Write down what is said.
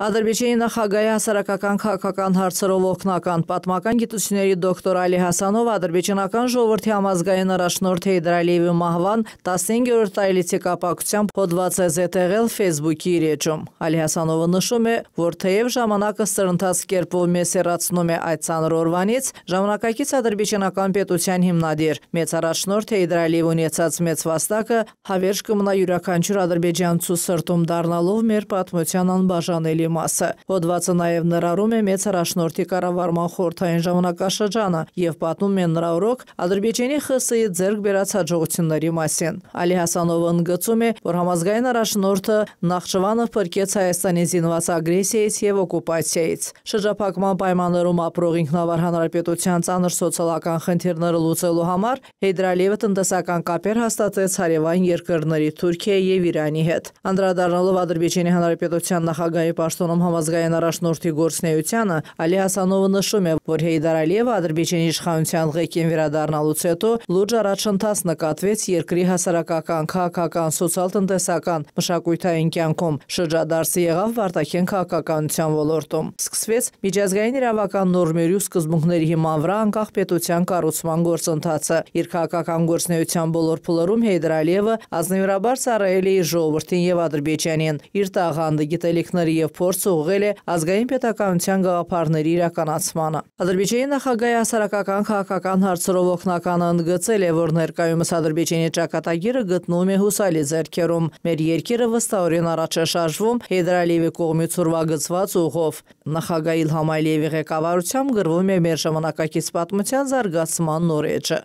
Ադրբեջանի նախագահի հասարակական քաղաքական հարցերով օգնական պատմական գիտությունների դոկտոր Ալի Հասանովը ադրբեջանական ժողովրդի համազգային առաջնորդ Հեյդր Ալիևի մահվան 15-րդ տարելիցի կապակցությամբ հոդված է զետեղել Facebook-ի իր էջում։ Ալի Հասանովը նշում է, որ թեև ժամանակը սրընթաց կերպով մեզ հեռացնում է այդ ցանր օրվանից, ժամանակակից ադրբեջանական պետության հիմնադիր մեծ առաջնորդ Հեյդր Ալիև ունեցած մեծ վաստակը հավերժ կմնա յուրաքանչյուր ադրբեջանցու սրտում դառնալով մեր պատմության անբաժանելի մասը։ Հոդվածը նաև նրարում է մեծ հրաշնորդի կառավարման խորհրդային ժամանակաշրջանը եւ պատմում է նրա օրոք Ադրբեջանի ԽՍՀ-ի ձեռք բերած հաջողությունների մասին։ Ալի Հասանովը ընդգծում է, որ համազգային հրաշնորդը Նախճվանը փրկեց Հայաստանի զինված ագրեսիայից եւ օկուպացիայից։ Շրջափակման պայմաններում ապրող ինքնավար հանրապետության ցանր սոցիալական խնդիրները լուծելու համար Հեյդրալիևը տնտեսական կապեր հաստատեց հարևան երկրների Թուրքիա եւ Իրանի հետ։ Անդրադառնալով Ադրբեջանի հանրապետության նախագահի Պաշտոնում համազգային առաջնորդի գործնեությանը Ալի Հասանովը նշում է, որ Հեյդար Ալիևը Ադրբեջանի իշխանության ղեկին վերադառնալուց հետո լուրջ առաջընթաց նկատվեց երկրի հասարակական, քաղաքական, սոցիալ-տնտեսական, մշակութային կյանքում։ Շրջադարձը եղավ Վարդակեն քաղաքականության ոլորտում։ Սկսվեց միջազգային իրավական նորմերի ու սկզբունքների հիման վրա անկախ պետության կառուցման գործընթացը։ Իր քաղաքական գործնեության բոլոր փուլերում Հեյդար Ալիևը ազնվիրաբար ծառայել է ժողովրդին եւ Ադրբեջանին։ Իր տաղանդը, գիտելիքները եւ փորձը ուղղել է ազգային պետականության գաղափարների իրականացմանը։ Ադրբեջանի նախագահի հասարակական քաղաքական հարցերով օգնականը ընդգծել է, որ ներկայումս Ադրբեջանի ճակատագիրը գտնվում է հուսալի ձեռքերում։ Մեր երկիրը վստահորեն առաջ է շարժվում Հեյդրալիևի կողմից ուրվագծված ուղով։ Նախագահ Իլհամ Ալիևի ղեկավարությամբ գրվում է մեր ժամանակակից պատմության զարգացման նորեջը։